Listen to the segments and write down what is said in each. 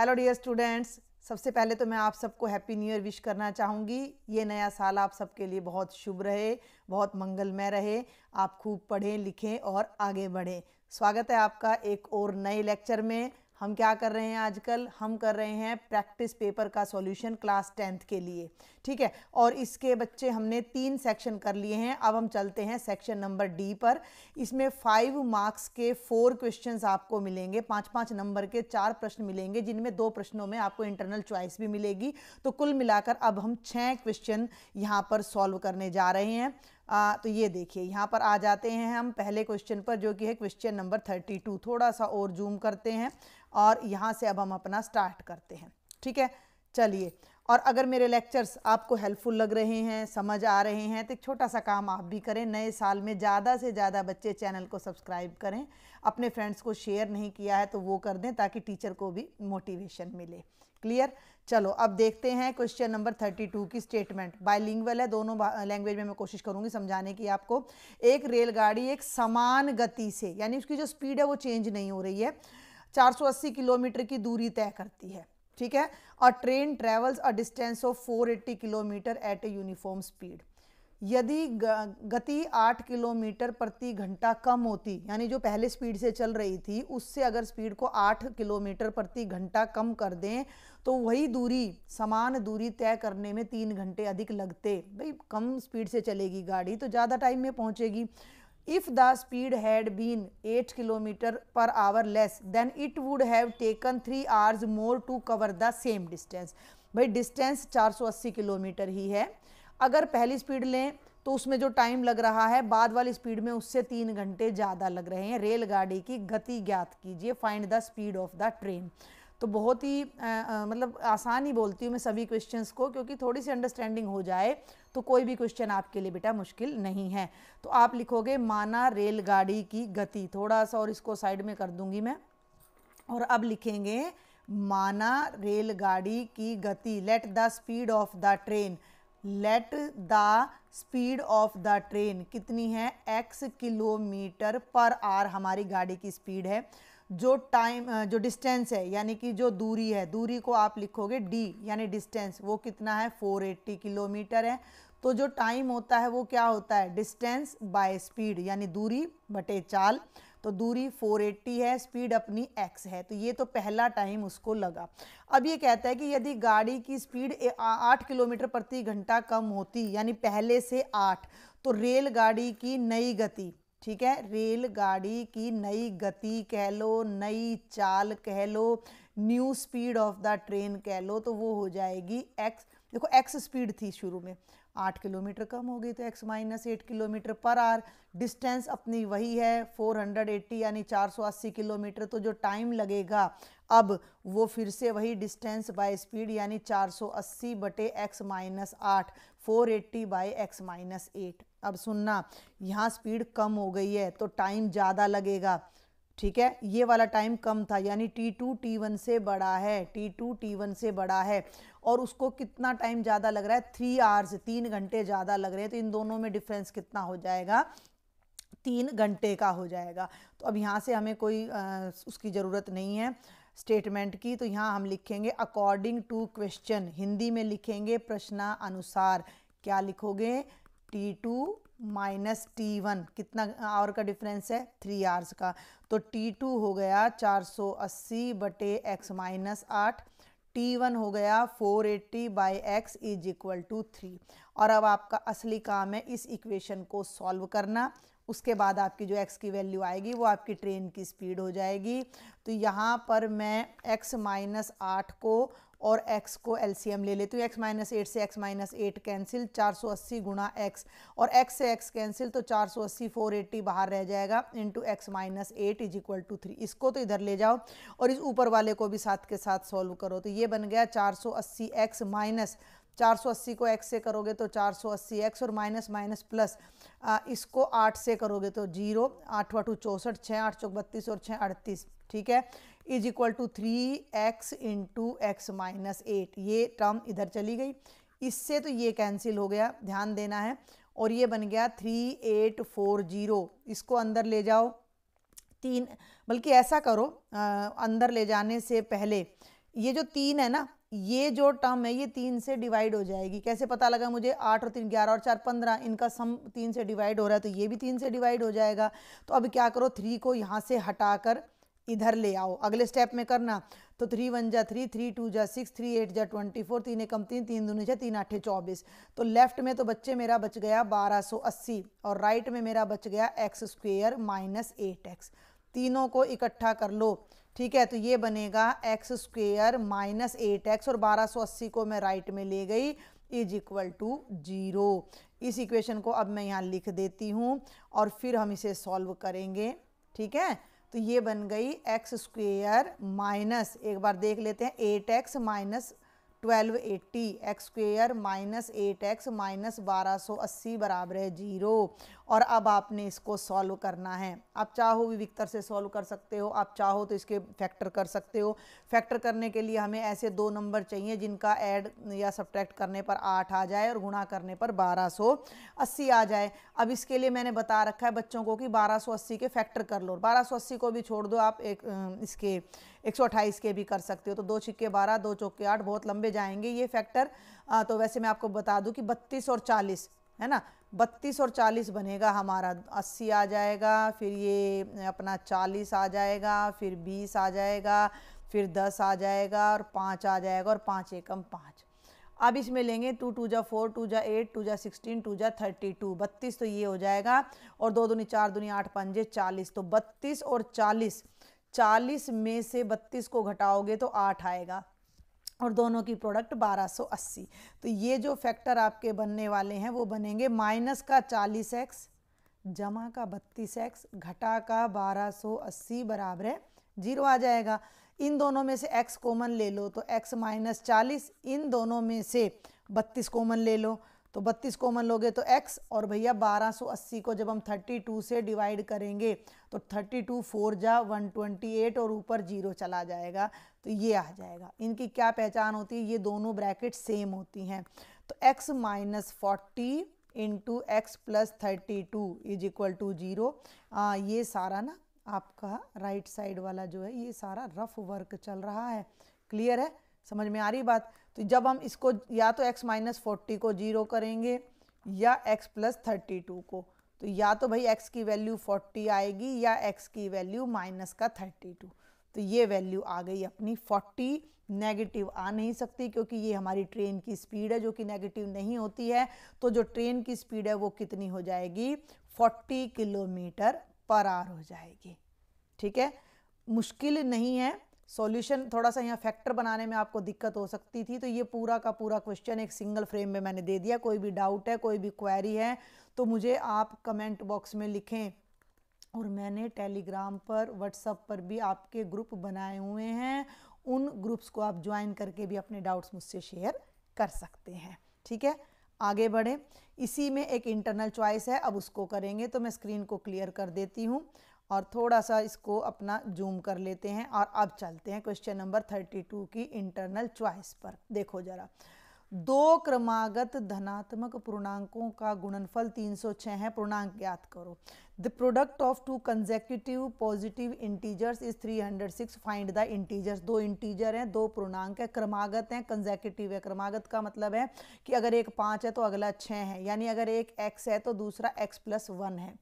Hello dear students सबसे पहले तो मैं आप सबको हैप्पी न्यू ईयर विश करना चाहूँगी ये नया साल आप सबके लिए बहुत शुभ रहे बहुत मंगलमय रहे आप खूब पढ़ें लिखें और आगे बढ़ें स्वागत है आपका एक और नए लेक्चर में हम क्या कर रहे हैं आजकल हम कर रहे हैं प्रैक्टिस पेपर का सॉल्यूशन क्लास टेंथ के लिए ठीक है और इसके बच्चे हमने तीन सेक्शन कर लिए हैं अब हम चलते हैं सेक्शन नंबर डी पर इसमें फाइव मार्क्स के फोर क्वेश्चंस आपको मिलेंगे पाँच पाँच नंबर के चार प्रश्न मिलेंगे जिनमें दो प्रश्नों में आपको इंटरनल चॉइस भी मिलेगी तो कुल मिलाकर अब हम छः क्वेश्चन यहाँ पर सॉल्व करने जा रहे हैं आ, तो ये देखिए यहाँ पर आ जाते हैं हम पहले क्वेश्चन पर जो कि है क्वेश्चन नंबर थर्टी टू थोड़ा सा और जूम करते हैं और यहाँ से अब हम अपना स्टार्ट करते हैं ठीक है चलिए और अगर मेरे लेक्चर्स आपको हेल्पफुल लग रहे हैं समझ आ रहे हैं तो एक छोटा सा काम आप भी करें नए साल में ज़्यादा से ज़्यादा बच्चे चैनल को सब्सक्राइब करें अपने फ्रेंड्स को शेयर नहीं किया है तो वो कर दें ताकि टीचर को भी मोटिवेशन मिले क्लियर चलो अब देखते हैं क्वेश्चन नंबर थर्टी टू की स्टेटमेंट बायलिंगुअल है दोनों लैंग्वेज में मैं कोशिश करूंगी समझाने की आपको एक रेलगाड़ी एक समान गति से यानी उसकी जो स्पीड है वो चेंज नहीं हो रही है 480 किलोमीटर की दूरी तय करती है ठीक है और train travels a distance of 480 kilometre at a uniform speed यदि गति आठ किलोमीटर प्रति घंटा कम होती यानी जो पहले स्पीड से चल रही थी उससे अगर स्पीड को आठ किलोमीटर प्रति घंटा कम कर दें तो वही दूरी समान दूरी तय करने में तीन घंटे अधिक लगते भाई कम स्पीड से चलेगी गाड़ी तो ज़्यादा टाइम में पहुँचेगी if the speed had been eight kilometre per hour less then it would have taken three hours more to cover the same distance भाई डिस्टेंस अस्सी किलोमीटर ही है अगर पहली स्पीड लें तो उसमें जो टाइम लग रहा है बाद वाली स्पीड में उससे तीन घंटे ज़्यादा लग रहे हैं रेलगाड़ी की गति ज्ञात कीजिए find the speed of the train तो बहुत ही आ, मतलब आसान ही बोलती हूँ मैं सभी क्वेश्चंस को क्योंकि थोड़ी सी अंडरस्टैंडिंग हो जाए तो कोई भी क्वेश्चन आपके लिए बेटा मुश्किल नहीं है तो आप लिखोगे माना रेलगाड़ी की गति थोड़ा सा और इसको साइड में कर दूंगी मैं और अब लिखेंगे माना रेलगाड़ी की गति let the speed of the train let the speed of the train कितनी है एक्स किलोमीटर पर आर हमारी गाड़ी की स्पीड है जो टाइम जो डिस्टेंस है यानी कि जो दूरी है दूरी को आप लिखोगे डी यानी डिस्टेंस वो कितना है 480 किलोमीटर है तो जो टाइम होता है वो क्या होता है डिस्टेंस बाय स्पीड यानी दूरी बटे चाल तो दूरी 480 है स्पीड अपनी एक्स है तो ये तो पहला टाइम उसको लगा अब ये कहता है कि यदि गाड़ी की स्पीड आठ किलोमीटर प्रति घंटा कम होती यानी पहले से आठ तो रेलगाड़ी की नई गति ठीक है रेलगाड़ी की नई गति कह लो नई चाल कह लो new speed of the train कह लो तो वो हो जाएगी एक्स देखो एक्स स्पीड थी शुरू में आठ किलोमीटर कम हो गई तो x minus eight kilometre per hour distance अपनी वही है फोर हंड्रेड एट्टी यानी चार सौ अस्सी किलोमीटर तो जो टाइम लगेगा अब वो फिर से वही डिस्टेंस बाय स्पीड यानी चार सौ अस्सी बटे एक्स माइनस आठ four eighty by x minus eight अब सुनना यहाँ स्पीड कम हो गई है तो टाइम ज़्यादा लगेगा ठीक है ये वाला टाइम कम था यानी टी टू टी वन से बड़ा है टी टू टी वन से बड़ा है और उसको कितना टाइम ज़्यादा लग रहा है थ्री आवर्स तीन घंटे ज़्यादा लग रहे हैं तो इन दोनों में डिफरेंस कितना हो जाएगा तीन घंटे का हो जाएगा तो अब यहाँ से हमें कोई आ, उसकी ज़रूरत नहीं है स्टेटमेंट की तो यहाँ हम लिखेंगे अकॉर्डिंग टू क्वेश्चन हिंदी में लिखेंगे प्रश्न अनुसार क्या लिखोगे T two minus T one कितना आवर का डिफरेंस है थ्री आवर्स का तो टी टू हो गया चार सौ अस्सी बटे एक्स माइनस आठ टी वन हो गया four eighty by x is equal to three और अब आपका असली काम है इस इक्वेशन को सॉल्व करना उसके बाद आपकी जो एक्स की वैल्यू आएगी वो आपकी ट्रेन की स्पीड हो जाएगी तो यहाँ पर मैं एक्स माइनस आठ को और x को एलसीएम ले लेती हूँ x माइनस एट से x माइनस एट कैंसिल चार सौ अस्सी गुणा एक्स और x से x कैंसिल तो चार सौ अस्सी फोर एट्टी बाहर रह जाएगा into x minus eight is equal to three इसको तो इधर ले जाओ और इस ऊपर वाले को भी साथ के साथ सॉल्व करो तो ये बन गया चार सौ अस्सी एक्स माइनस चार सौ अस्सी को x से करोगे तो चार सौ अस्सी एक्स और माइनस माइनस प्लस आ, इसको आठ से करोगे तो जीरो आठ वाटू चौंसठ छः आठ चौक बत्तीस और छः अड़तीस ठीक है is equal to three x into x minus eight ये टर्म इधर चली गई इससे तो ये कैंसिल हो गया ध्यान देना है और ये बन गया थ्री एट फोर जीरो इसको अंदर ले जाओ तीन बल्कि ऐसा करो आ, अंदर ले जाने से पहले ये जो तीन है ना ये जो टर्म है ये तीन से डिवाइड हो जाएगी कैसे पता लगा मुझे आठ और तीन ग्यारह और चार पंद्रह इनका सम तीन से डिवाइड हो रहा है तो ये भी तीन से डिवाइड हो जाएगा तो अब क्या करो थ्री को यहाँ से हटाकर इधर ले आओ अगले स्टेप में करना तो थ्री वन जा थ्री थ्री टू जा सिक्स थ्री एट जा ट्वेंटी फोर तीन एकम तीन तीन दोनों जा तीन आठे चौबीस तो लेफ्ट में तो बच्चे मेरा बच गया बारह सौ अस्सी और राइट में मेरा बच गया x square minus eight x तीनों को इकट्ठा कर लो ठीक है तो ये बनेगा x square minus eight x और बारह सौ अस्सी को मैं राइट में ले गई इज इक्वल टू जीरो इस इक्वेशन को अब मैं यहाँ लिख देती हूँ और फिर हम इसे सॉल्व करेंगे ठीक है तो ये बन गई एक्स स्क्वेयर माइनस एक बार देख लेते हैं eight x minus twelve eighty x square minus eight x minus बारह सौ अस्सी बराबर है जीरो और अब आपने इसको सॉल्व करना है आप चाहो विविक्तर से सॉल्व कर सकते हो आप चाहो तो इसके फैक्टर कर सकते हो फैक्टर करने के लिए हमें ऐसे दो नंबर चाहिए जिनका ऐड या सब्ट्रैक्ट करने पर आठ आ जाए और गुणा करने पर बारह सौ अस्सी आ जाए अब इसके लिए मैंने बता रखा है बच्चों को कि बारह सौ अस्सी के फैक्टर कर लो बारह सौ अस्सी को भी छोड़ दो आप एक इसके एक सौ अट्ठाईस के भी कर सकते हो तो दो छिक्के बारह दो चौके आठ बहुत लंबे जाएंगे ये फैक्टर तो वैसे मैं आपको बता दूँ कि बत्तीस और चालीस है ना बत्तीस और चालीस बनेगा हमारा अस्सी आ जाएगा फिर ये अपना चालीस आ जाएगा फिर बीस आ जाएगा फिर दस आ जाएगा और पाँच आ जाएगा और पाँच एकम पाँच अब इसमें लेंगे टू टू जा फोर टू जा एट टू जा सिक्सटीन टू जा थर्टी टू बत्तीस तो ये हो जाएगा और दो दूनी चार दुनी आठ पंजे चालीस तो बत्तीस और चालीस चालीस में से बत्तीस को घटाओगे तो आठ आएगा और दोनों की प्रोडक्ट 1280 तो ये जो फैक्टर आपके बनने वाले हैं वो बनेंगे माइनस का चालीस एक्स जमा का बत्तीस एक्स घटा का 1280 बराबर है जीरो आ जाएगा इन दोनों में से x कॉमन ले लो तो x माइनस चालीस इन दोनों में से 32 कॉमन ले लो तो 32 कॉमन लोगे तो x और भैया 1280 को जब हम 32 से डिवाइड करेंगे तो थर्टी टू फोर जा वन ट्वेंटी एट और ऊपर जीरो चला जाएगा तो ये आ जाएगा इनकी क्या पहचान होती है ये दोनों ब्रैकेट सेम होती हैं तो x minus forty into x plus thirty two is equal to zero ये सारा ना आपका राइट साइड वाला जो है ये सारा रफ वर्क चल रहा है क्लियर है समझ में आ रही बात तो जब हम इसको या तो x माइनस फोर्टी को जीरो करेंगे या x प्लस थर्टी टू को तो या तो भाई x की वैल्यू 40 आएगी या x की वैल्यू माइनस का 32 तो ये वैल्यू आ गई अपनी 40 नेगेटिव आ नहीं सकती क्योंकि ये हमारी ट्रेन की स्पीड है जो कि नेगेटिव नहीं होती है तो जो ट्रेन की स्पीड है वो कितनी हो जाएगी 40 किलोमीटर पर आर हो जाएगी ठीक है मुश्किल नहीं है सॉल्यूशन थोड़ा सा यहाँ फैक्टर बनाने में आपको दिक्कत हो सकती थी तो ये पूरा का पूरा क्वेश्चन एक सिंगल फ्रेम में मैंने दे दिया कोई भी डाउट है कोई भी क्वेरी है तो मुझे आप कमेंट बॉक्स में लिखें और मैंने टेलीग्राम पर व्हाट्सअप पर भी आपके ग्रुप बनाए हुए हैं उन ग्रुप्स को आप ज्वाइन करके भी अपने डाउट्स मुझसे शेयर कर सकते हैं ठीक है आगे बढ़ें इसी में एक इंटरनल चॉइस है अब उसको करेंगे तो मैं स्क्रीन को क्लियर कर देती हूँ और थोड़ा सा इसको अपना जूम कर लेते हैं और अब चलते हैं क्वेश्चन नंबर थर्टी टू की इंटरनल चॉइस पर देखो ज़रा दो क्रमागत धनात्मक पूर्णांकों का गुणनफल 306 है पूर्णांक ज्ञात करो the product of two consecutive positive integers is 306 find the integers दो इंटीजर हैं दो पूर्णांक है क्रमागत हैं कंजेक्यूटिव है क्रमागत का मतलब है कि अगर एक पाँच है तो अगला छः है यानी अगर एक एक्स है तो दूसरा एक्स प्लस वन है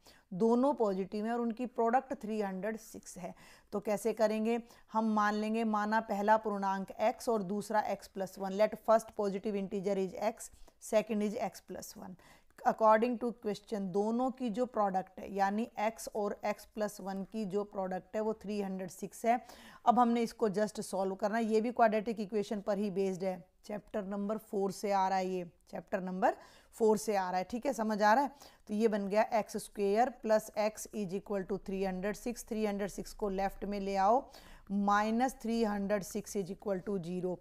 दोनों पॉजिटिव हैं और उनकी प्रोडक्ट 306 है तो कैसे करेंगे हम मान लेंगे माना पहला पूर्णांक x और दूसरा x plus one let first positive integer is x second is x plus one according to question दोनों की जो प्रोडक्ट है यानी x और x प्लस वन की जो प्रोडक्ट है वो 306 है अब हमने इसको जस्ट सॉल्व करना ये भी क्वाड्रेटिक इक्वेशन पर ही बेस्ड है चैप्टर नंबर फोर से आ रहा है ये चैप्टर नंबर फोर से आ रहा है ठीक है समझ आ रहा है तो ये बन गया x square plus x is equal to three hundred six three hundred six को लेफ्ट में ले आओ minus three hundred six is equal to zero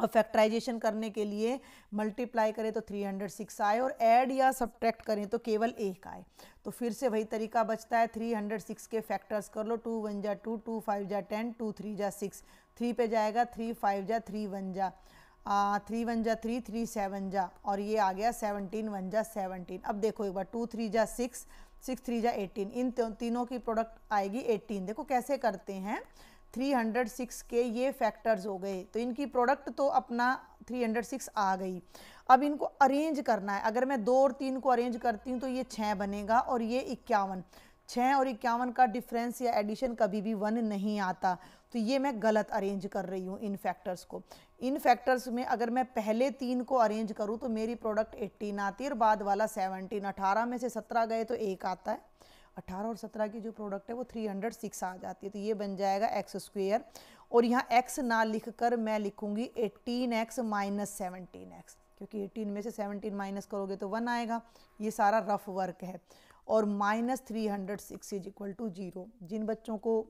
और फैक्टराइजेशन करने के लिए मल्टीप्लाई करें तो 306 आए और ऐड या सब्ट्रैक्ट करें तो केवल एक आए तो फिर से वही तरीका बचता है 306 के फैक्टर्स कर लो टू वन जा टू टू फाइव जा टेन टू थ्री जा सिक्स थ्री पे जाएगा थ्री फाइव जा थ्री वन जा थ्री वन जा थ्री थ्री सेवन जा और ये आ गया सेवनटीन वन जा सेवनटीन अब देखो एक बार टू थ्री जा सिक्स सिक्स थ्री जा एटीन इन तो, तीनों की प्रोडक्ट आएगी एटीन देखो कैसे करते हैं थ्री हंड्रेड सिक्स के ये फैक्टर्स हो गए तो इनकी प्रोडक्ट तो अपना थ्री हंड्रेड सिक्स आ गई अब इनको अरेंज करना है अगर मैं दो और तीन को अरेंज करती हूँ तो ये छः बनेगा और ये इक्यावन छः और इक्यावन का डिफरेंस या एडिशन कभी भी वन नहीं आता तो ये मैं गलत अरेंज कर रही हूँ इन फैक्टर्स को इन फैक्टर्स में अगर मैं पहले तीन को अरेंज करूँ तो मेरी प्रोडक्ट 18 आती है और बाद वाला 17 अठारह में से सत्रह गए तो एक आता है अठारह और सत्रह की जो प्रोडक्ट है वो थ्री हंड्रेड सिक्स आ जाती है तो ये बन जाएगा एक्स स्क्वेयर और यहाँ एक्स ना लिख कर मैं लिखूंगी 18x x minus seventeen x क्योंकि एटीन में से सेवनटीन माइनस करोगे तो वन आएगा ये सारा रफ वर्क है और minus three hundred six is equal to zero जिन बच्चों को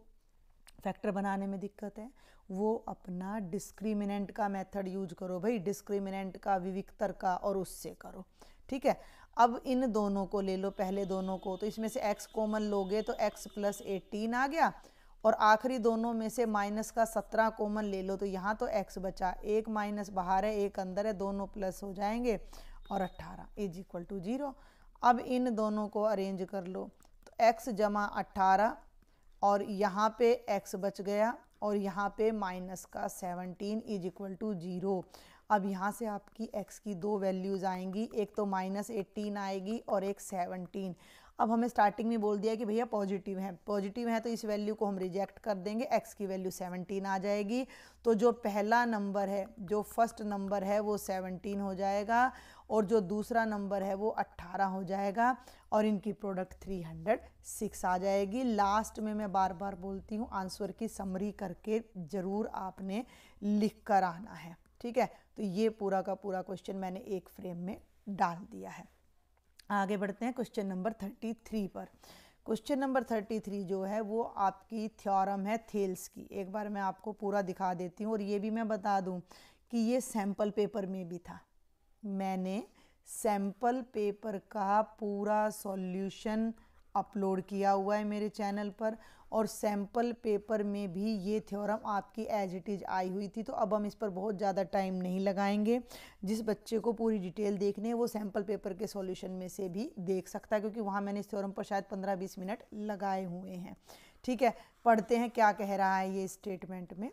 फैक्टर बनाने में दिक्कत है वो अपना डिस्क्रिमिनेंट का मेथड यूज करो भाई डिस्क्रिमिनेंट का विविकतर का और उससे करो ठीक है अब इन दोनों को ले लो पहले दोनों को तो इसमें से x कॉमन लोगे तो x प्लस एटीन आ गया और आखिरी दोनों में से माइनस का सत्रह कॉमन ले लो तो यहाँ तो x बचा एक माइनस बाहर है एक अंदर है दोनों प्लस हो जाएंगे और अट्ठारह इज इक्वल टू जीरो अब इन दोनों को अरेंज कर लो तो x जमा अट्ठारह और यहाँ पे x बच गया और यहाँ पे माइनस का seventeen is equal to zero अब यहाँ से आपकी एक्स की दो वैल्यूज़ आएंगी एक तो माइनस एट्टीन आएगी और एक सेवनटीन अब हमें स्टार्टिंग में बोल दिया कि भैया पॉजिटिव है पॉजिटिव है तो इस वैल्यू को हम रिजेक्ट कर देंगे एक्स की वैल्यू 17 आ जाएगी तो जो पहला नंबर है जो फर्स्ट नंबर है वो 17 हो जाएगा और जो दूसरा नंबर है वो 18 हो जाएगा और इनकी प्रोडक्ट 306 आ जाएगी लास्ट में मैं बार बार बोलती हूँ आंसर की समरी करके ज़रूर आपने लिख कर आना है ठीक है तो ये पूरा का पूरा क्वेश्चन मैंने एक फ्रेम में डाल दिया है आगे बढ़ते हैं क्वेश्चन नंबर थर्टी थ्री पर क्वेश्चन नंबर थर्टी थ्री जो है वो आपकी थ्योरम है थेल्स की एक बार मैं आपको पूरा दिखा देती हूँ और ये भी मैं बता दूँ कि ये सैम्पल पेपर में भी था मैंने सैम्पल पेपर का पूरा सॉल्यूशन अपलोड किया हुआ है मेरे चैनल पर और सैम्पल पेपर में भी ये थ्योरम आपकी एज इट इज़ आई हुई थी तो अब हम इस पर बहुत ज़्यादा टाइम नहीं लगाएंगे जिस बच्चे को पूरी डिटेल देखने है वो सैम्पल पेपर के सॉल्यूशन में से भी देख सकता है क्योंकि वहाँ मैंने इस थ्योरम पर शायद पंद्रह बीस मिनट लगाए हुए हैं ठीक है पढ़ते हैं क्या कह रहा है ये स्टेटमेंट में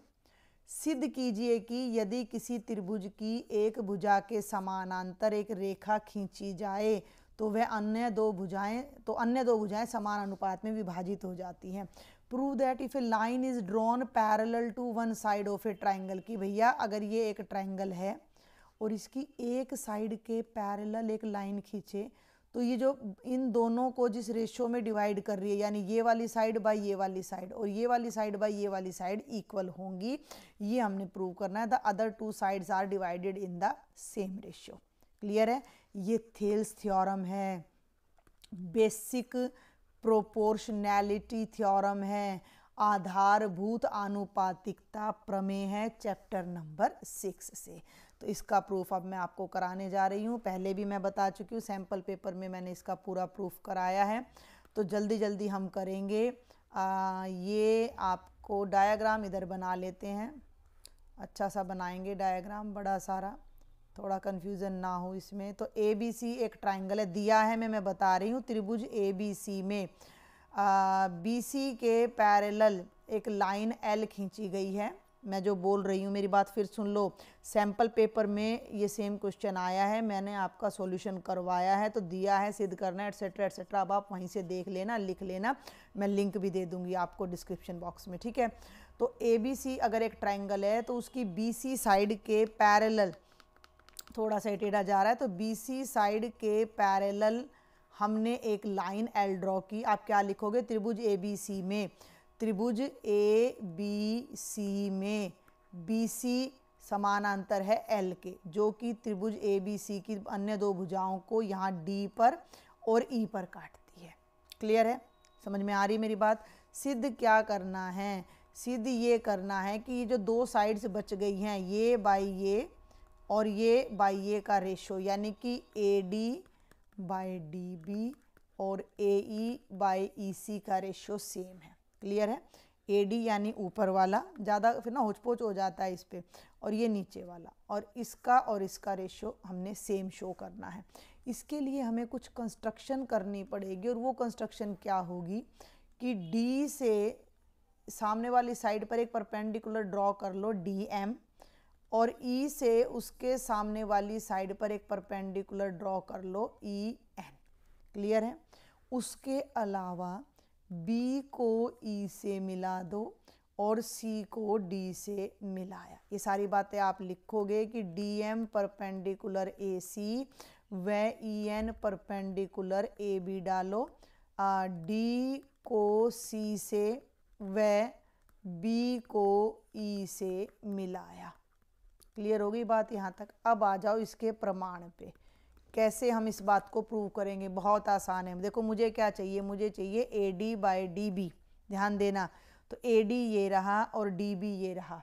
सिद्ध कीजिए कि यदि किसी त्रिभुज की एक भुजा के समानांतर एक रेखा खींची जाए तो वह अन्य दो भुजाएं तो अन्य दो भुजाएं समान अनुपात में विभाजित हो जाती हैं prove that if a line is drawn parallel to one side of a triangle की भैया अगर ये एक ट्राइंगल है और इसकी एक साइड के पैरेलल एक लाइन खींचे तो ये जो इन दोनों को जिस रेशियो में डिवाइड कर रही है यानी ये वाली साइड बाय ये वाली साइड और ये वाली साइड बाय ये वाली साइड इक्वल होंगी ये हमने प्रूव करना है the other two sides are divided in the same ratio clear है ये थेल्स थ्योरम है बेसिक प्रोपोर्शनैलिटी थ्योरम है आधारभूत आनुपातिकता प्रमेय है चैप्टर नंबर सिक्स से तो इसका प्रूफ अब मैं आपको कराने जा रही हूँ पहले भी मैं बता चुकी हूँ सैम्पल पेपर में मैंने इसका पूरा प्रूफ कराया है तो जल्दी जल्दी हम करेंगे आ, ये आपको डायाग्राम इधर बना लेते हैं अच्छा सा बनाएंगे डायाग्राम बड़ा सारा थोड़ा कन्फ्यूज़न ना हो इसमें तो ए बी सी एक ट्राइंगल है दिया है मैं मैं बता रही हूँ त्रिभुज ए बी सी में बी सी के पैरेलल एक लाइन एल खींची गई है मैं जो बोल रही हूँ मेरी बात फिर सुन लो सैम्पल पेपर में ये सेम क्वेश्चन आया है मैंने आपका सॉल्यूशन करवाया है तो दिया है सिद्ध करना एटसेट्रा एटसेट्रा अब आप वहीं से देख लेना लिख लेना मैं लिंक भी दे दूँगी आपको डिस्क्रिप्शन बॉक्स में ठीक है तो ए बी सी अगर एक ट्राइंगल है तो उसकी बी सी साइड के पैरेलल थोड़ा सा टेढ़ा जा रहा है तो बी सी साइड के पैरेलल हमने एक लाइन एल ड्रॉ की आप क्या लिखोगे त्रिभुज ए बी सी में त्रिभुज ए बी सी में बी सी समानांतर है एल के जो कि त्रिभुज ए बी सी की अन्य दो भुजाओं को यहाँ डी पर और ई e पर काटती है क्लियर है समझ में आ रही मेरी बात सिद्ध क्या करना है सिद्ध ये करना है कि ये जो दो साइड्स बच गई हैं ये बाई ये और ये बाई ये का रेशो यानी कि A D by D B और ए ई बाई ई सी का रेशो सेम है क्लियर है ए डी यानी ऊपर वाला ज़्यादा फिर ना होचपोच हो जाता है इस पर और ये नीचे वाला और इसका और इसका रेशियो हमने सेम शो करना है इसके लिए हमें कुछ कंस्ट्रक्शन करनी पड़ेगी और वो कंस्ट्रक्शन क्या होगी कि डी से सामने वाली साइड पर एक परपेंडिकुलर ड्रॉ कर लो डी एम और ई e से उसके सामने वाली साइड पर एक परपेंडिकुलर ड्रॉ कर लो ई e एन क्लियर है उसके अलावा बी को ई e से मिला दो और सी को डी से मिलाया ये सारी बातें आप लिखोगे कि D M perpendicular A C व E N perpendicular A B डालो डी को सी से व बी को ई e से मिलाया क्लियर होगी बात यहाँ तक अब आ जाओ इसके प्रमाण पे कैसे हम इस बात को प्रूव करेंगे बहुत आसान है देखो मुझे क्या चाहिए मुझे चाहिए A D by D B ध्यान देना तो ए डी ये रहा और डी बी ये रहा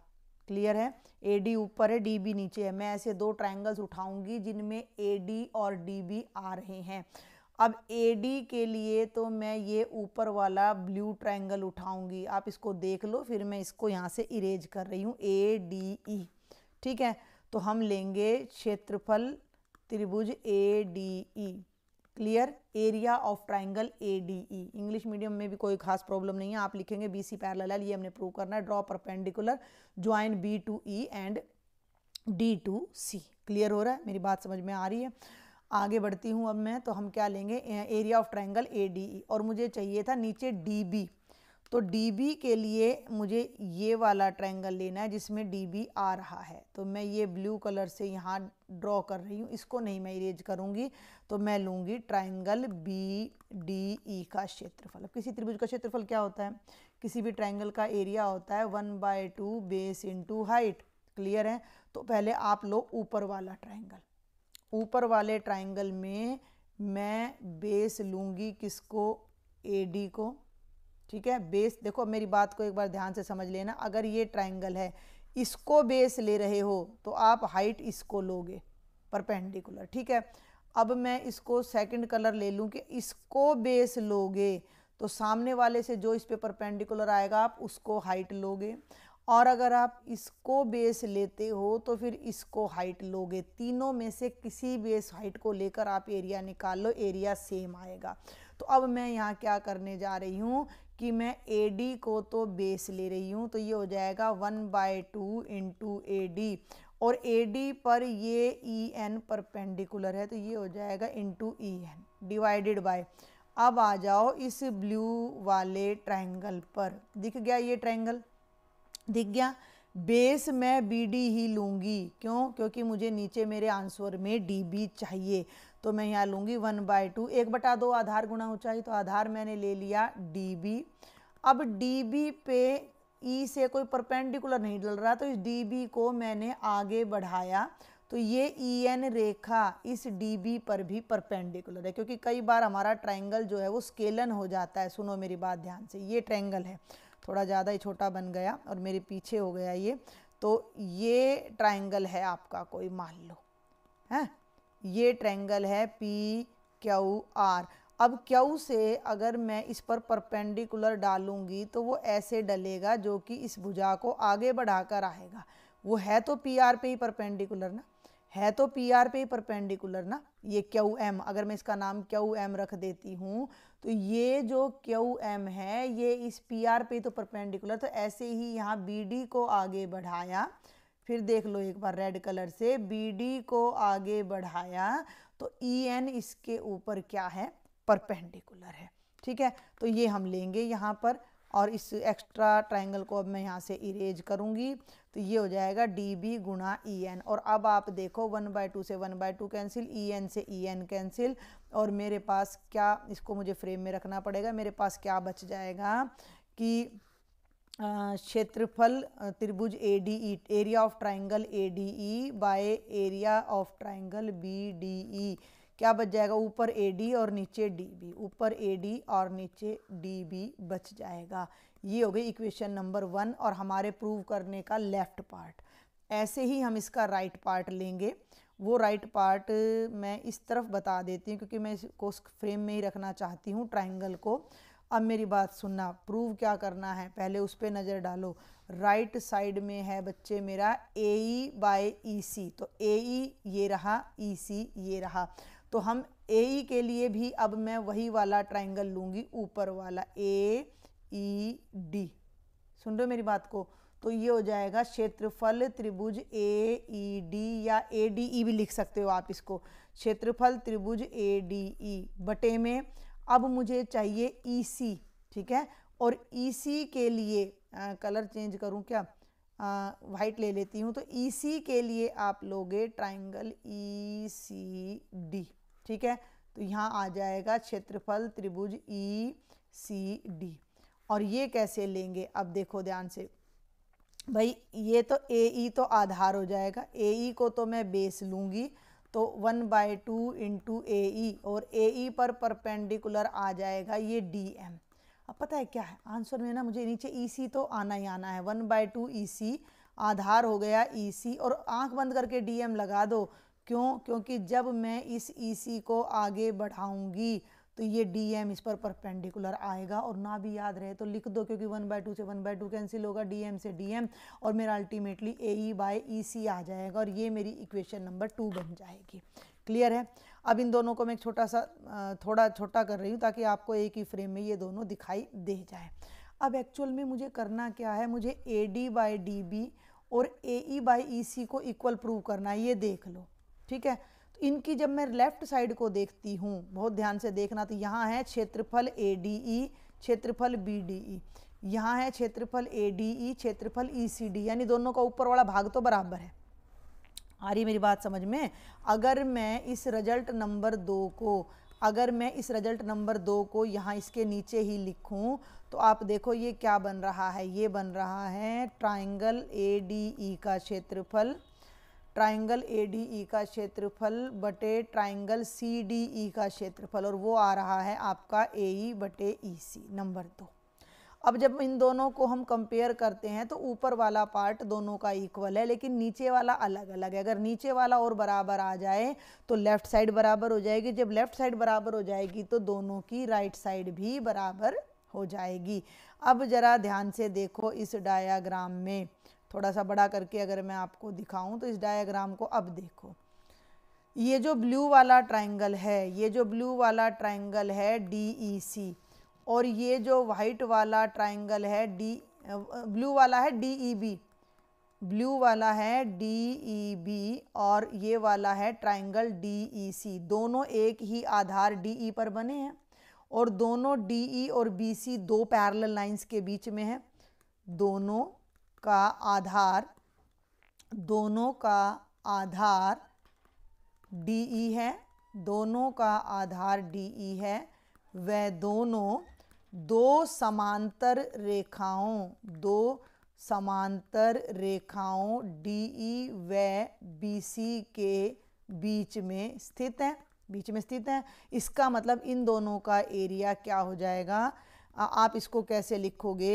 क्लियर है ए डी ऊपर है डी बी नीचे है मैं ऐसे दो ट्राइंगल्स उठाऊंगी जिनमें ए डी और डी बी आ रहे हैं अब ए डी के लिए तो मैं ये ऊपर वाला ब्लू ट्राइंगल उठाऊंगी आप इसको देख लो फिर मैं इसको यहाँ से इरेज कर रही हूँ ए डी ई ठीक है तो हम लेंगे क्षेत्रफल त्रिभुज A D E clear area of triangle A D E English medium में भी कोई खास प्रॉब्लम नहीं है आप लिखेंगे बी सी पैरल ये हमने प्रूव करना है draw perpendicular join B to E and D to C clear हो रहा है मेरी बात समझ में आ रही है आगे बढ़ती हूँ अब मैं तो हम क्या लेंगे area of triangle A D E e. और मुझे चाहिए था नीचे डी बी तो डी के लिए मुझे ये वाला ट्रायंगल लेना है जिसमें डी आ रहा है तो मैं ये ब्लू कलर से यहाँ ड्रॉ कर रही हूँ इसको नहीं मैं इरेज करूँगी तो मैं लूँगी ट्रायंगल बी डी ई का क्षेत्रफल अब किसी त्रिभुज का क्षेत्रफल क्या होता है किसी भी ट्रायंगल का एरिया होता है one by two base into height clear है तो पहले आप लोग ऊपर वाला ट्राइंगल ऊपर वाले ट्राइंगल में मैं बेस लूँगी किसको ए डी को ठीक है बेस देखो मेरी बात को एक बार ध्यान से समझ लेना अगर ये ट्राइंगल है इसको बेस ले रहे हो तो आप हाइट इसको लोगे परपेंडिकुलर ठीक है अब मैं इसको सेकंड कलर ले लूँ कि इसको बेस लोगे तो सामने वाले से जो इस पे परपेंडिकुलर आएगा आप उसको हाइट लोगे और अगर आप इसको बेस लेते हो तो फिर इसको हाइट लोगे तीनों में से किसी बेस हाइट को लेकर आप एरिया निकाल लो एरिया सेम आएगा तो अब मैं यहाँ क्या करने जा रही हूँ कि मैं ए डी को तो बेस ले रही हूँ तो ये हो जाएगा one by two into A D और ए डी पर ये ई एन परपेंडिकुलर है तो ये हो जाएगा into E N divided by अब आ जाओ इस ब्लू वाले ट्रायंगल पर दिख गया ये ट्रायंगल दिख गया बेस मैं बी डी ही लूँगी क्यों क्योंकि मुझे नीचे मेरे आंसर में डी बी चाहिए तो मैं यहाँ लूँगी वन बाय टू एक बटा दो आधार गुणा ऊंचाई तो आधार मैंने ले लिया डी बी अब डी बी पे ई e से कोई परपेंडिकुलर नहीं डल रहा तो इस डी बी को मैंने आगे बढ़ाया तो ये ई e एन रेखा इस डी बी पर भी परपेंडिकुलर है क्योंकि कई बार हमारा ट्राइंगल जो है वो स्केलन हो जाता है सुनो मेरी बात ध्यान से ये ट्राइंगल है थोड़ा ज़्यादा ही छोटा बन गया और मेरे पीछे हो गया ये तो ये ट्राइंगल है आपका कोई मान लो है ये ट्रेंगल है पी क्यू आर अब क्यू से अगर मैं इस पर परपेंडिकुलर डालूंगी तो वो ऐसे डलेगा जो कि इस भुजा को आगे बढ़ाकर आएगा वो है तो पी आर पे ही परपेंडिकुलर ना है तो पी आर पे ही परपेंडिकुलर ना ये क्यू एम अगर मैं इसका नाम क्यू एम रख देती हूँ तो ये जो क्यू एम है ये इस पी आर पे तो परपेंडिकुलर तो ऐसे ही यहाँ बी डी को आगे बढ़ाया फिर देख लो एक बार रेड कलर से बी डी को आगे बढ़ाया तो ई e एन इसके ऊपर क्या है परपेंडिकुलर है ठीक है तो ये हम लेंगे यहाँ पर और इस एक्स्ट्रा ट्रायंगल को अब मैं यहाँ से इरेज करूँगी तो ये हो जाएगा डी बी गुणा ई e एन और अब आप देखो वन बाय टू से one by two cancel E N से ई एन कैंसिल और मेरे पास क्या इसको मुझे फ्रेम में रखना पड़ेगा मेरे पास क्या बच जाएगा कि क्षेत्रफल त्रिभुज A D E area of triangle A D E by area of triangle B D E क्या बच जाएगा ऊपर ए डी और नीचे डी बी ऊपर ए डी और नीचे डी बी बच जाएगा ये हो गई इक्वेशन नंबर वन और हमारे प्रूव करने का लेफ्ट पार्ट ऐसे ही हम इसका राइट right पार्ट लेंगे वो राइट right पार्ट मैं इस तरफ बता देती हूँ क्योंकि मैं इसको फ्रेम में ही रखना चाहती हूँ ट्राइंगल को अब मेरी बात सुनना प्रूव क्या करना है पहले उस पर नज़र डालो राइट right साइड में है बच्चे मेरा ए ई बाई ई सी तो ए ई e ये रहा ई e सी ये रहा तो हम ए ई e के लिए भी अब मैं वही वाला ट्राइंगल लूँगी ऊपर वाला ए ई डी सुन रहे हो मेरी बात को तो ये हो जाएगा क्षेत्रफल त्रिभुज ए ई डी या ए डी ई भी लिख सकते हो आप इसको क्षेत्रफल त्रिभुज ए डी ई बटे में अब मुझे चाहिए ई e ठीक है और ई e के लिए आ, कलर चेंज करूँ क्या वाइट ले लेती हूँ तो ई e के लिए आप लोगे ट्राइंगल ई सी डी ठीक है तो यहाँ आ जाएगा क्षेत्रफल त्रिभुज ई सी डी और ये कैसे लेंगे अब देखो ध्यान से भाई ये तो ए ई तो आधार हो जाएगा ए ई को तो मैं बेस लूँगी तो one by two into A E और ए ई पर परपेंडिकुलर आ जाएगा ये डी एम अब पता है क्या है आंसर में ना मुझे नीचे ई सी तो आना ही आना है one by two E C आधार हो गया ई सी और आंख बंद करके डी एम लगा दो क्यों क्योंकि जब मैं इस ई सी को आगे बढ़ाऊँगी तो ये डी एम इस पर परपेंडिकुलर आएगा और ना भी याद रहे तो लिख दो क्योंकि वन बाय टू से वन बाय टू कैंसिल होगा डी एम से डी एम और मेरा ultimately A E by E C आ जाएगा और ये मेरी इक्वेशन नंबर टू बन जाएगी क्लियर है अब इन दोनों को मैं एक छोटा सा थोड़ा छोटा कर रही हूँ ताकि आपको एक ही फ्रेम में ये दोनों दिखाई दे जाए अब एक्चुअल में मुझे करना क्या है मुझे A D by D B और ए ई बाई ई सी को इक्वल प्रूव करना है ये देख लो ठीक है इनकी जब मैं लेफ्ट साइड को देखती हूँ बहुत ध्यान से देखना तो यहाँ है क्षेत्रफल ए डी ई क्षेत्रफल बी डी ई यहाँ है क्षेत्रफल ए डी ई क्षेत्रफल ई सी डी यानी दोनों का ऊपर वाला भाग तो बराबर है आ रही मेरी बात समझ में अगर मैं इस रिजल्ट नंबर दो को अगर मैं इस रिजल्ट नंबर दो को यहाँ इसके नीचे ही लिखूँ तो आप देखो ये क्या बन रहा है ये बन रहा है ट्राइंगल ए डी ई का क्षेत्रफल ट्राइंगल ए डी ई का क्षेत्रफल बटे ट्राइंगल सी डी ई का क्षेत्रफल और वो आ रहा है आपका ए ई e बटे ई e सी नंबर दो अब जब इन दोनों को हम कंपेयर करते हैं तो ऊपर वाला पार्ट दोनों का इक्वल है लेकिन नीचे वाला अलग अलग है अगर नीचे वाला और बराबर आ जाए तो लेफ़्ट साइड बराबर हो जाएगी जब लेफ़्ट साइड बराबर हो जाएगी तो दोनों की राइट साइड भी बराबर हो जाएगी अब ज़रा ध्यान से देखो इस डायाग्राम में थोड़ा सा बड़ा करके अगर मैं आपको दिखाऊं तो इस डायग्राम को अब देखो ये जो ब्लू वाला ट्राइंगल है ये जो ब्लू वाला ट्राइंगल है डी ई सी और ये जो वाइट वाला ट्राइंगल है डी ब्लू वाला है डी ई बी ब्लू वाला है डी ई बी और ये वाला है ट्राइंगल डी ई सी दोनों एक ही आधार डी ई e पर बने हैं और दोनों डी ई e और बी सी दो पैरेलल लाइंस के बीच में हैं दोनों का आधार दोनों का आधार डी ई e है दोनों का आधार डी ई e है वह दोनों दो समांतर रेखाओं दो समांतर रेखाओं डी ई e व बी सी के बीच में स्थित हैं बीच में स्थित हैं इसका मतलब इन दोनों का एरिया क्या हो जाएगा आप इसको कैसे लिखोगे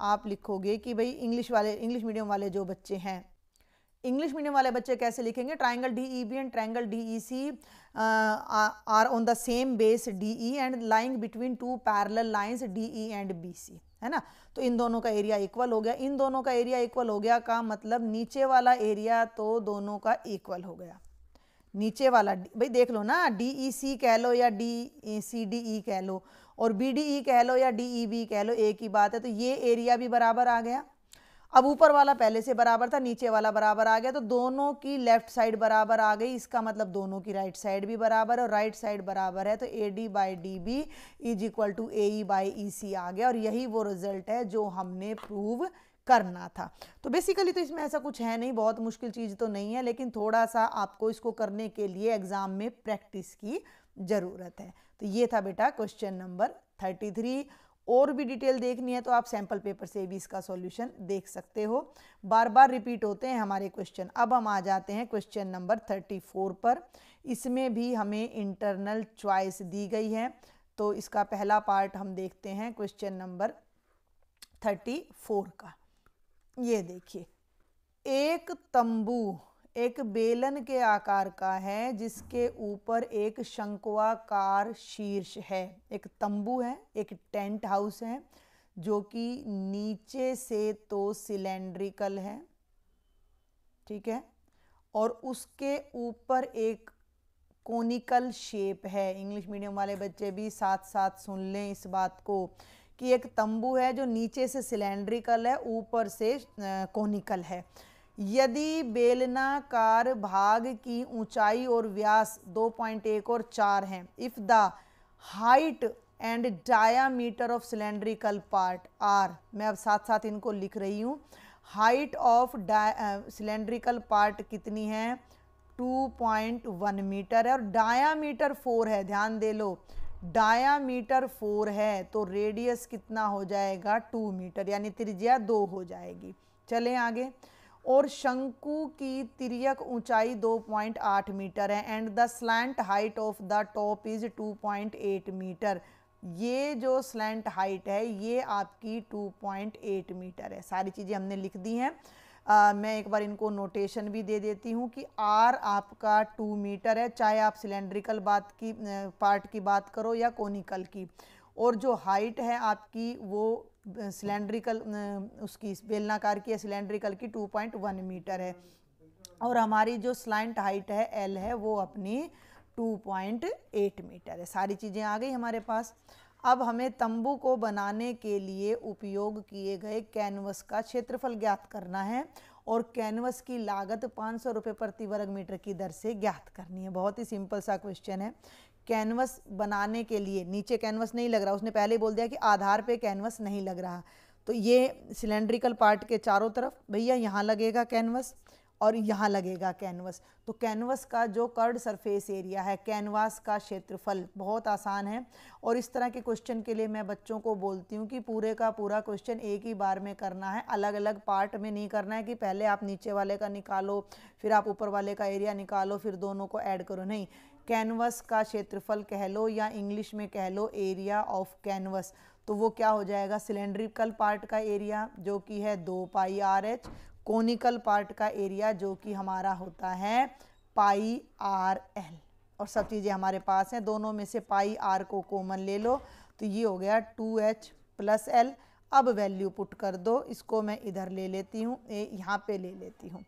आप लिखोगे कि भाई इंग्लिश वाले इंग्लिश मीडियम वाले जो बच्चे हैं इंग्लिश मीडियम वाले बच्चे कैसे लिखेंगे triangle D E B and triangle D E C are on the same base D E and lying between two parallel lines D E and B C है ना तो इन दोनों का एरिया इक्वल हो गया इन दोनों का एरिया इक्वल हो गया का मतलब नीचे वाला एरिया तो दोनों का इक्वल हो गया नीचे वाला भाई देख लो ना डी ई सी कह लो या डी सी डी ई कह लो और बी डी ई कह लो या डी ई बी कह लो एक ही बात है तो ये एरिया भी बराबर आ गया अब ऊपर वाला पहले से बराबर था नीचे वाला बराबर आ गया तो दोनों की लेफ्ट साइड बराबर आ गई इसका मतलब दोनों की राइट साइड भी बराबर है और राइट साइड बराबर है तो A D by D B is equal to A E by E C आ गया और यही वो रिजल्ट है जो हमने प्रूव करना था तो बेसिकली तो इसमें ऐसा कुछ है नहीं बहुत मुश्किल चीज़ तो नहीं है लेकिन थोड़ा सा आपको इसको करने के लिए एग्ज़ाम में प्रैक्टिस की ज़रूरत है तो ये था बेटा क्वेश्चन नंबर थर्टी थ्री और भी डिटेल देखनी है तो आप सैंपल पेपर से भी इसका सॉल्यूशन देख सकते हो बार बार रिपीट होते हैं हमारे क्वेश्चन अब हम आ जाते हैं क्वेश्चन नंबर थर्टी फोर पर इसमें भी हमें इंटरनल चॉइस दी गई है तो इसका पहला पार्ट हम देखते हैं क्वेश्चन नंबर थर्टी फोर का ये देखिए एक तंबू एक बेलन के आकार का है जिसके ऊपर एक शंकुआकार शीर्ष है एक तंबू है एक टेंट हाउस है जो कि नीचे से तो सिलेंड्रिकल है ठीक है और उसके ऊपर एक कोनिकल शेप है इंग्लिश मीडियम वाले बच्चे भी साथ साथ सुन लें इस बात को कि एक तंबू है जो नीचे से सिलेंड्रिकल है ऊपर से कोनिकल है यदि बेलनाकार भाग की ऊंचाई और व्यास 2.1 और 4 हैं if the height and diameter of cylindrical part are मैं अब साथ साथ इनको लिख रही हूँ हाइट ऑफ सिलेंड्रिकल पार्ट कितनी है 2.1 मीटर है और डायामीटर 4 है ध्यान दे लो डायामीटर 4 है तो रेडियस कितना हो जाएगा 2 मीटर यानी त्रिज्या 2 हो जाएगी चलें आगे और शंकु की तिरक ऊंचाई 2.8 मीटर है and the slant height of the top is 2.8 metre ये जो स्लैंट हाइट है ये आपकी 2.8 मीटर है सारी चीज़ें हमने लिख दी हैं मैं एक बार इनको नोटेशन भी दे देती हूँ कि आर आपका टू मीटर है चाहे आप सिलेंड्रिकल बात की पार्ट की बात करो या कोनिकल की और जो हाइट है आपकी वो सिलेंड्रिकल उसकी बेलनाकार की है सिलेंड्रिकल की 2.1 मीटर है और हमारी जो स्लाइंट हाइट है एल है वो अपनी 2.8 मीटर है सारी चीज़ें आ गई हमारे पास अब हमें तंबू को बनाने के लिए उपयोग किए गए कैनवस का क्षेत्रफल ज्ञात करना है और कैनवस की लागत पाँच सौ रुपये प्रति वर्ग मीटर की दर से ज्ञात करनी है बहुत ही सिंपल सा क्वेश्चन है कैनवस बनाने के लिए नीचे कैनवस नहीं लग रहा उसने पहले ही बोल दिया कि आधार पे कैनवस नहीं लग रहा तो ये सिलेंड्रिकल पार्ट के चारों तरफ भैया यहाँ लगेगा कैनवस और यहाँ लगेगा कैनवस तो कैनवस का जो कर्ड सरफेस एरिया है कैनवास का क्षेत्रफल बहुत आसान है और इस तरह के क्वेश्चन के लिए मैं बच्चों को बोलती हूँ कि पूरे का पूरा क्वेश्चन एक ही बार में करना है अलग अलग पार्ट में नहीं करना है कि पहले आप नीचे वाले का निकालो फिर आप ऊपर वाले का एरिया निकालो फिर दोनों को ऐड करो नहीं कैनवस का क्षेत्रफल कह लो या इंग्लिश में कह लो एरिया ऑफ कैनवस तो वो क्या हो जाएगा सिलेंड्रिकल पार्ट का एरिया जो कि है दो pi R H conical part का एरिया जो कि हमारा होता है पाई आर एल और सब चीज़ें हमारे पास हैं दोनों में से पाई आर को कॉमन ले लो तो ये हो गया टू एच प्लस एल अब वैल्यू पुट कर दो इसको मैं इधर ले लेती हूँ यहाँ पे ले लेती हूँ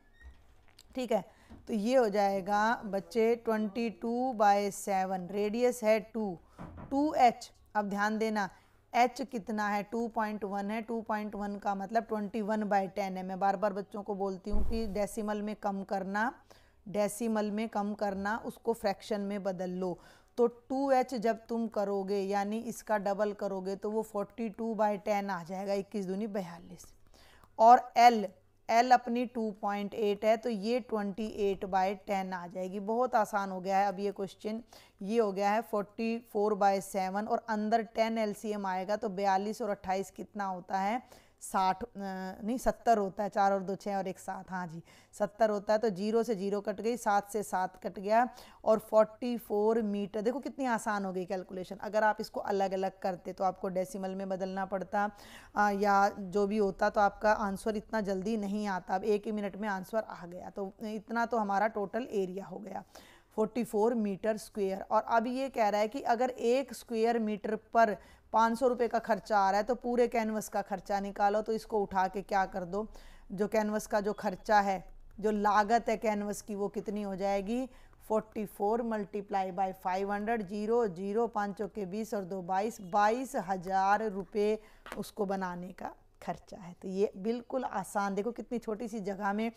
ठीक है तो ये हो जाएगा बच्चे twenty two by seven radius है टू टू एच अब ध्यान देना एच कितना है टू पॉइंट वन है टू पॉइंट वन का मतलब ट्वेंटी वन बाई टेन है मैं बार बार बच्चों को बोलती हूँ कि डेसिमल में कम करना डेसिमल में कम करना उसको फ्रैक्शन में बदल लो तो टू एच जब तुम करोगे यानी इसका डबल करोगे तो वो फोर्टी टू बाई टेन आ जाएगा इक्कीस दूनी बयालीस और एल एल अपनी 2.8 है तो ये 28 एट बाई टेन आ जाएगी बहुत आसान हो गया है अब ये क्वेश्चन ये हो गया है 44 फोर बाय सेवन और अंदर 10 एल आएगा तो 42 और 28 कितना होता है साठ नहीं सत्तर होता है चार और दो छः और एक सात हाँ जी सत्तर होता है तो जीरो से जीरो कट गई सात से सात कट गया और फोर्टी फोर मीटर देखो कितनी आसान हो गई कैलकुलेशन अगर आप इसको अलग अलग करते तो आपको डेसिमल में बदलना पड़ता आ, या जो भी होता तो आपका आंसर इतना जल्दी नहीं आता अब एक ही मिनट में आंसर आ गया तो इतना तो हमारा टोटल एरिया हो गया 44 मीटर स्क्वायर और अब ये कह रहा है कि अगर एक स्क्वायर मीटर पर पाँच सौ रुपये का खर्चा आ रहा है तो पूरे कैनवस का खर्चा निकालो तो इसको उठा के क्या कर दो जो कैनवस का जो खर्चा है जो लागत है कैनवस की वो कितनी हो जाएगी 44 four multiply by five hundred zero zero पाँचों के बीस और दो बाईस बाईस हज़ार रुपये उसको बनाने का खर्चा है तो ये बिल्कुल आसान देखो कितनी छोटी सी जगह में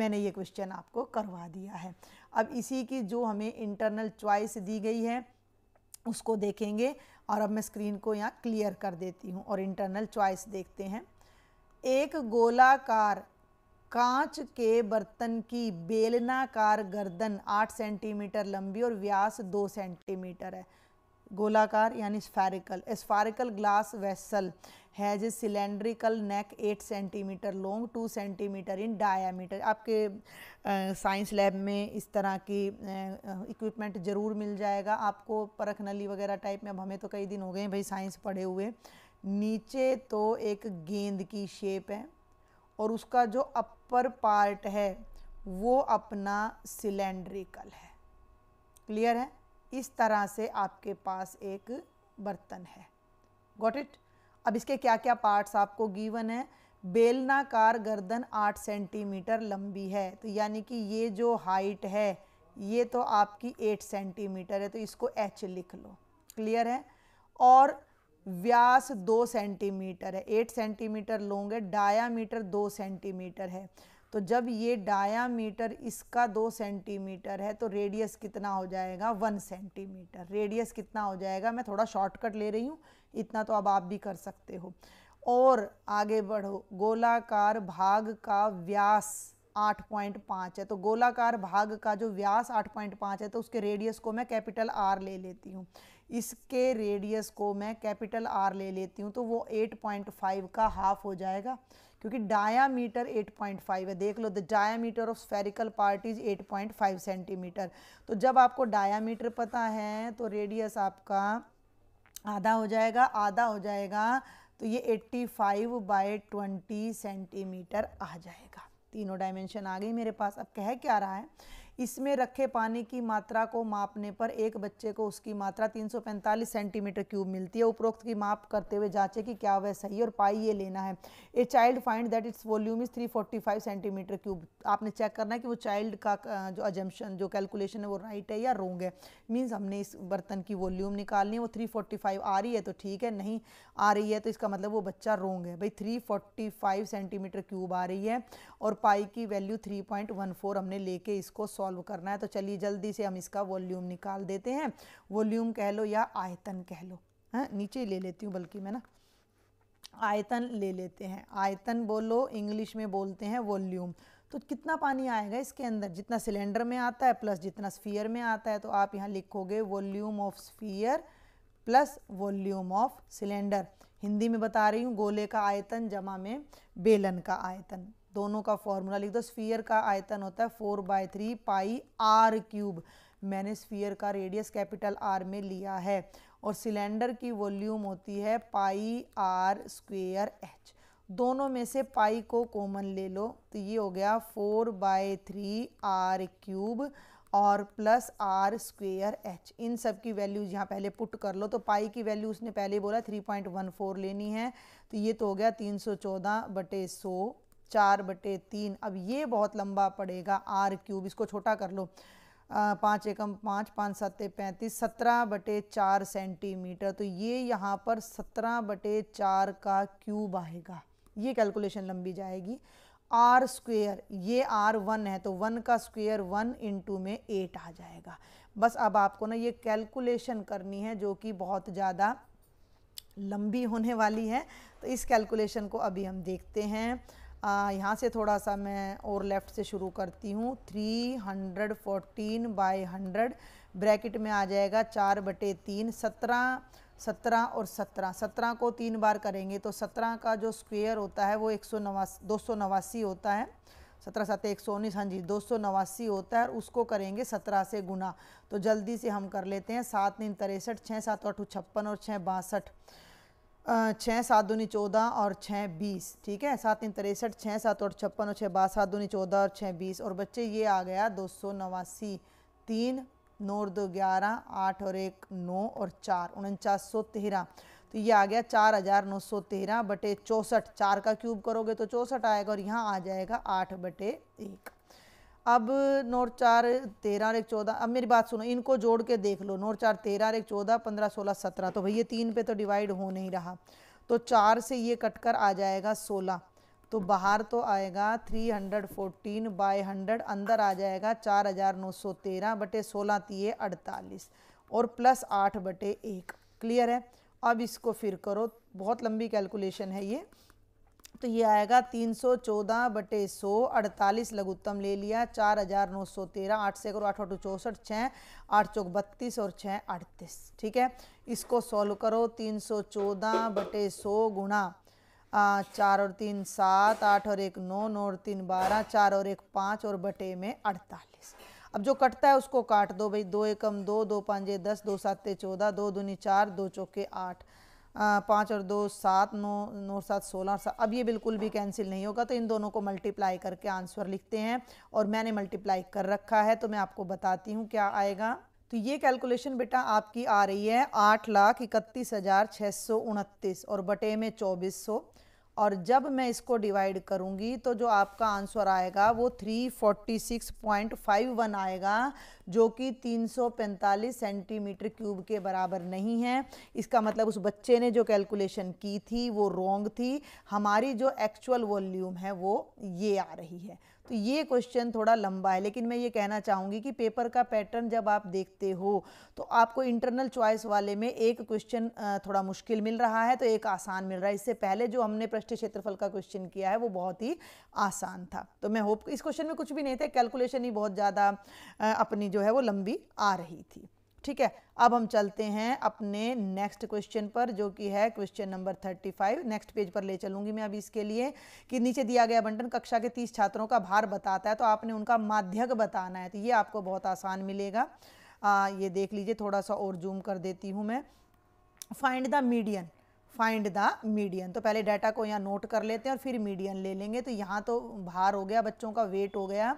मैंने ये क्वेश्चन आपको करवा दिया है अब इसी की जो हमें इंटरनल चॉइस दी गई है उसको देखेंगे और अब मैं स्क्रीन को यहाँ क्लियर कर देती हूँ और इंटरनल चॉइस देखते हैं एक गोलाकार कांच के बर्तन की बेलनाकार गर्दन 8 सेंटीमीटर लंबी और व्यास 2 सेंटीमीटर है गोलाकार यानी spherical spherical glass vessel has a cylindrical neck 8 centimetre long 2 centimetre in diameter आपके साइंस लैब में इस तरह की इक्विपमेंट ज़रूर मिल जाएगा आपको परख नली वगैरह टाइप में अब हमें तो कई दिन हो गए हैं भाई साइंस पढ़े हुए नीचे तो एक गेंद की शेप है और उसका जो अपर पार्ट है वो अपना सिलेंड्रिकल है क्लियर है इस तरह से आपके पास एक बर्तन है गॉट इट अब इसके क्या क्या पार्ट्स आपको गिवन है बेलनाकार गर्दन आठ सेंटीमीटर लंबी है तो यानी कि ये जो हाइट है ये तो आपकी एट सेंटीमीटर है तो इसको एच लिख लो क्लियर है और व्यास दो सेंटीमीटर है एट सेंटीमीटर लोंग है डायामीटर दो सेंटीमीटर है तो जब ये डायामीटर इसका दो सेंटीमीटर है तो रेडियस कितना हो जाएगा वन सेंटीमीटर रेडियस कितना हो जाएगा मैं थोड़ा शॉर्टकट ले रही हूँ इतना तो अब आप भी कर सकते हो और आगे बढ़ो गोलाकार भाग का व्यास 8.5 है तो गोलाकार भाग का जो व्यास 8.5 है तो उसके रेडियस को मैं कैपिटल आर ले लेती हूँ इसके रेडियस को मैं कैपिटल आर ले लेती हूँ तो वो 8.5 का हाफ हो जाएगा क्योंकि डायामीटर 8.5 है देख लो the diameter of spherical part is 8.5 centimetre तो जब आपको डायामीटर पता है तो रेडियस आपका आधा हो जाएगा आधा हो जाएगा तो ये 85 फाइव बाई ट्वेंटी सेंटीमीटर आ जाएगा तीनों डायमेंशन आ गई मेरे पास अब कह क्या रहा है इसमें रखे पानी की मात्रा को मापने पर एक बच्चे को उसकी मात्रा 345 सेंटीमीटर क्यूब मिलती है उपरोक्त की माप करते हुए जांचे कि क्या वह सही और पाई ये लेना है a child find that its volume is 345 centimetre cube आपने चेक करना है कि वो चाइल्ड का जो अजम्पन जो कैलकुलेशन है वो राइट है या रोंग है मीन्स हमने इस बर्तन की वॉल्यूम निकालनी है वो थ्री आ रही है तो ठीक है नहीं आ रही है तो इसका मतलब वो बच्चा रोंग है भाई थ्री सेंटीमीटर क्यूब आ रही है और पाई की वैल्यू थ्री हमने लेके इसको सॉल्व सॉल्व करना है तो चलिए जल्दी से हम इसका वॉल्यूम निकाल देते हैं वॉल्यूम कह लो या आयतन कह लो है नीचे ले लेती हूँ बल्कि मैं ना आयतन ले लेते हैं आयतन बोलो इंग्लिश में बोलते हैं वॉल्यूम तो कितना पानी आएगा इसके अंदर जितना सिलेंडर में आता है प्लस जितना स्फीयर में आता है तो आप यहाँ लिखोगे volume of sphere plus volume of cylinder Hindi में बता रही हूँ गोले का आयतन जमा में बेलन का आयतन दोनों का फॉर्मूला लिख दो स्फीयर का आयतन होता है four by three pi R cube मैंने स्फीयर का रेडियस कैपिटल आर में लिया है और सिलेंडर की वॉल्यूम होती है पाई आर स्क्वेयर एच दोनों में से पाई को कॉमन ले लो तो ये हो गया four by three R cube और प्लस आर स्क्वेयर एच इन सब की वैल्यूज यहाँ पहले पुट कर लो तो पाई की वैल्यू उसने पहले बोला थ्री पॉइंट वन फोर लेनी है तो ये तो हो गया तीन सौ चौदह बटे सौ चार बटे तीन अब ये बहुत लंबा पड़ेगा आर क्यूब इसको छोटा कर लो पाँच एकम पाँच पाँच सत्ते पैंतीस सत्रह बटे चार सेंटीमीटर तो ये यहाँ पर सत्रह बटे चार का क्यूब आएगा ये कैलकुलेशन लंबी जाएगी आर स्क्वेयर ये आर वन है तो वन का स्क्वेयर वन इंटू में एट आ जाएगा बस अब आपको ना ये कैलकुलेशन करनी है जो कि बहुत ज़्यादा लंबी होने वाली है तो इस कैलकुलेशन को अभी हम देखते हैं यहाँ से थोड़ा सा मैं और लेफ़्ट से शुरू करती हूँ three hundred fourteen by hundred bracket में आ जाएगा चार बटे तीन सत्रह सत्रह और सत्रह सत्रह को तीन बार करेंगे तो सत्रह का जो स्क्वेयर होता है वो एक सौ नवासी दो सौ नवासी होता है सत्रह सात एक सौ उन्नीस हाँ जी दो सौ नवासी होता है और उसको करेंगे सत्रह से गुना तो जल्दी से हम कर लेते हैं सात तीन तिरसठ छः सात आठ छप्पन और छः बासठ छः सात दूनी चौदह और छः बीस ठीक है सात तीन तिरसठ छः सात और छप्पन और छः बारह सात दूनी चौदह और छः बीस और बच्चे ये आ गया दो सौ नवासी तीन नौ और दो ग्यारह आठ और एक नौ और चार उनचास सौ तेरह तो ये आ गया चार हज़ार नौ सौ तेरह बटे चौंसठ चार का क्यूब करोगे तो चौंसठ आएगा और यहाँ आ जाएगा आठ बटे एक अब नौ चार तेरह और एक चौदह अब मेरी बात सुनो इनको जोड़ के देख लो नौ चार तेरह और एक चौदह पंद्रह सोलह सत्रह तो भैया तीन पे तो डिवाइड हो नहीं रहा तो चार से ये कट कर आ जाएगा सोलह तो बाहर तो आएगा three hundred fourteen by hundred अंदर आ जाएगा चार हज़ार नौ सौ तेरह बटे सोलह तीय अड़तालीस और प्लस आठ बटे एक क्लियर है अब इसको फिर करो बहुत लंबी कैलकुलेशन है ये तो ये आएगा तीन सौ चौदह बटे सौ अड़तालीस लघुत्तम ले लिया चार हज़ार नौ सौ तेरह आठ से करो आठ आठ चौंसठ छः आठ चौक बत्तीस और छः अड़तीस ठीक है इसको सॉल्व करो तीन सौ चौदह बटे सौ गुणा चार और तीन सात आठ और एक नौ नौ और तीन बारह चार और एक पाँच और बटे में अड़तालीस अब जो कटता है उसको काट दो भाई दो एकम दो दो पाँचे दस दो सात चौदह दो दूनी चार दो चौके आठ पाँच और दो सात नौ नौ सात सोलह और सात अब ये बिल्कुल भी कैंसिल नहीं होगा तो इन दोनों को मल्टीप्लाई करके आंसर लिखते हैं और मैंने मल्टीप्लाई कर रखा है तो मैं आपको बताती हूँ क्या आएगा तो ये कैलकुलेशन बेटा आपकी आ रही है आठ लाख इकतीस हज़ार छः सौ उनतीस और बटे में चौबीस सौ और जब मैं इसको डिवाइड करूँगी तो जो आपका आंसर आएगा वो 346.51 आएगा जो कि 345 सेंटीमीटर क्यूब के बराबर नहीं है इसका मतलब उस बच्चे ने जो कैलकुलेशन की थी वो रोंग थी हमारी जो एक्चुअल वॉल्यूम है वो ये आ रही है तो ये क्वेश्चन थोड़ा लंबा है लेकिन मैं ये कहना चाहूँगी कि पेपर का पैटर्न जब आप देखते हो तो आपको इंटरनल चॉइस वाले में एक क्वेश्चन थोड़ा मुश्किल मिल रहा है तो एक आसान मिल रहा है इससे पहले जो हमने पृष्ठ क्षेत्रफल का क्वेश्चन किया है वो बहुत ही आसान था तो मैं होप इस क्वेश्चन में कुछ भी नहीं था कैलकुलेशन ही बहुत ज़्यादा अपनी जो है वो लंबी आ रही थी ठीक है अब हम चलते हैं अपने नेक्स्ट क्वेश्चन पर जो कि है क्वेश्चन नंबर 35 नेक्स्ट पेज पर ले चलूंगी मैं अभी इसके लिए कि नीचे दिया गया बंटन कक्षा के 30 छात्रों का भार बताता है तो आपने उनका माध्यक बताना है तो ये आपको बहुत आसान मिलेगा आ, ये देख लीजिए थोड़ा सा और जूम कर देती हूँ मैं find the median find the median तो पहले डाटा को यहाँ नोट कर लेते हैं और फिर मीडियन ले लेंगे तो यहाँ तो भार हो गया बच्चों का वेट हो गया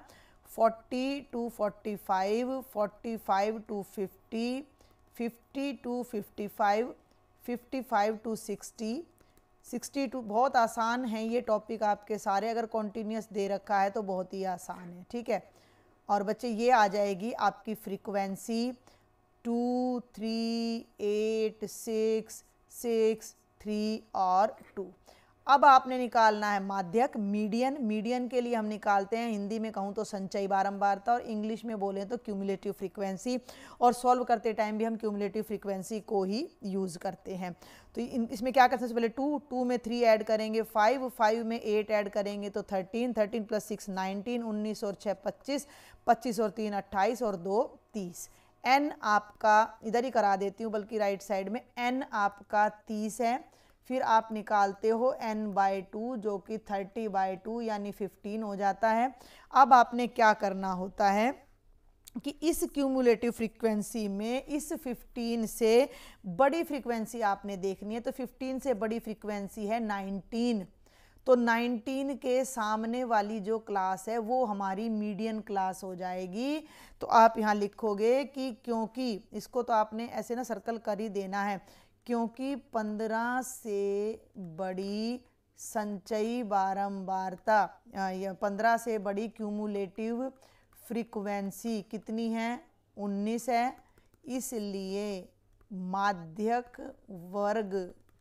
forty to forty five forty five to fifty fifty to fifty five fifty five to sixty sixty to बहुत आसान है ये टॉपिक आपके सारे अगर कॉन्टीन्यूस दे रखा है तो बहुत ही आसान है ठीक है और बच्चे ये आ जाएगी आपकी frequency two three eight six six three और टू अब आपने निकालना है माध्यक मीडियन मीडियन के लिए हम निकालते हैं हिंदी में कहूँ तो संचयी बारंबारता और इंग्लिश में बोलें तो क्यूमुलेटिव फ्रीक्वेंसी और सॉल्व करते टाइम भी हम क्यूमुलेटिव फ्रीक्वेंसी को ही यूज़ करते हैं तो इसमें क्या करते हैं पहले टू टू में थ्री ऐड करेंगे फाइव फाइव में एट ऐड करेंगे तो thirteen thirteen plus six nineteen उन्नीस और छः पच्चीस पच्चीस और तीन अट्ठाईस और दो तीस एन आपका इधर ही करा देती हूँ बल्कि राइट साइड में एन आपका तीस है फिर आप निकालते हो n बाई टू जो कि 30 बाई टू यानी 15 हो जाता है अब आपने क्या करना होता है कि इस क्यूमुलेटिव फ्रीक्वेंसी में इस 15 से बड़ी फ्रीक्वेंसी आपने देखनी है तो 15 से बड़ी फ्रीक्वेंसी है 19 तो 19 के सामने वाली जो क्लास है वो हमारी मीडियन क्लास हो जाएगी तो आप यहाँ लिखोगे कि क्योंकि इसको तो आपने ऐसे ना सर्कल कर ही देना है क्योंकि पंद्रह से बड़ी संचयी बारंबारता पंद्रह से बड़ी क्यूमुलेटिव फ्रीक्वेंसी कितनी है उन्नीस है इसलिए माध्यक वर्ग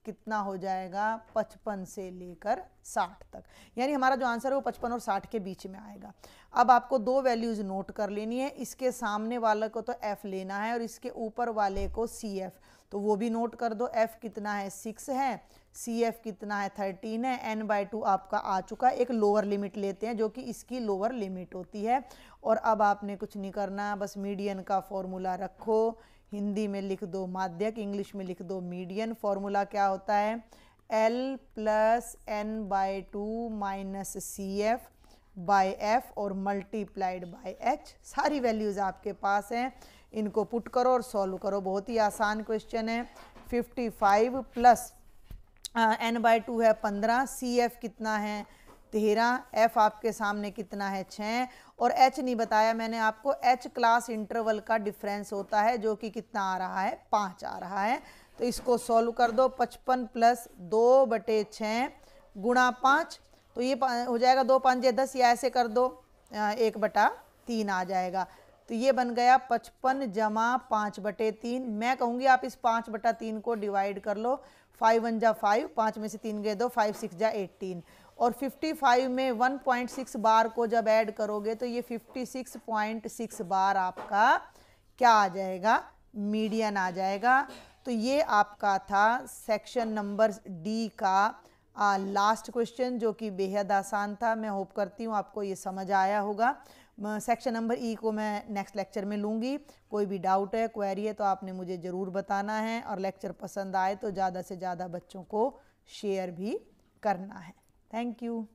कितना हो जाएगा पचपन से लेकर साठ तक यानी हमारा जो आंसर है वो पचपन और साठ के बीच में आएगा अब आपको दो वैल्यूज़ नोट कर लेनी है इसके सामने वाले को तो एफ़ लेना है और इसके ऊपर वाले को सी एफ़ तो वो भी नोट कर दो एफ कितना है सिक्स है सी एफ कितना है थर्टीन है एन बाई टू आपका आ चुका है एक लोअर लिमिट लेते हैं जो कि इसकी लोअर लिमिट होती है और अब आपने कुछ नहीं करना बस मीडियन का फॉर्मूला रखो हिंदी में लिख दो माध्यक इंग्लिश में लिख दो मीडियन फॉर्मूला क्या होता है L plus N by two minus C F by F और मल्टीप्लाइड बाय एच सारी वैल्यूज़ आपके पास हैं इनको पुट करो और सॉल्व करो बहुत ही आसान क्वेश्चन है 55 प्लस एन बाय टू है 15 सी एफ कितना है तेरह एफ आपके सामने कितना है छः और एच नहीं बताया मैंने आपको एच क्लास इंटरवल का डिफरेंस होता है जो कि कितना आ रहा है पाँच आ रहा है तो इसको सॉल्व कर दो पचपन प्लस दो बटे छः गुणा पाँच तो ये हो जाएगा दो पाँच दस या ऐसे कर दो एक बटा तीन आ जाएगा तो ये बन गया पचपन जमा पाँच बटे तीन मैं कहूँगी आप इस पाँच बटा तीन को डिवाइड कर लो फाइव वन जा फाइव पाँच में से तीन गए दो फाइव सिक्स जा एट्टीन और फिफ्टी फाइव में वन पॉइंट सिक्स बार को जब ऐड करोगे तो ये फिफ्टी सिक्स पॉइंट सिक्स बार आपका क्या आ जाएगा मीडियन आ जाएगा तो ये आपका था सेक्शन नंबर डी का लास्ट क्वेश्चन जो कि बेहद आसान था मैं होप करती हूँ आपको ये समझ आया होगा सेक्शन नंबर ई को मैं नेक्स्ट लेक्चर में लूँगी कोई भी डाउट है क्वेरी है तो आपने मुझे ज़रूर बताना है और लेक्चर पसंद आए तो ज़्यादा से ज़्यादा बच्चों को शेयर भी करना है थैंक यू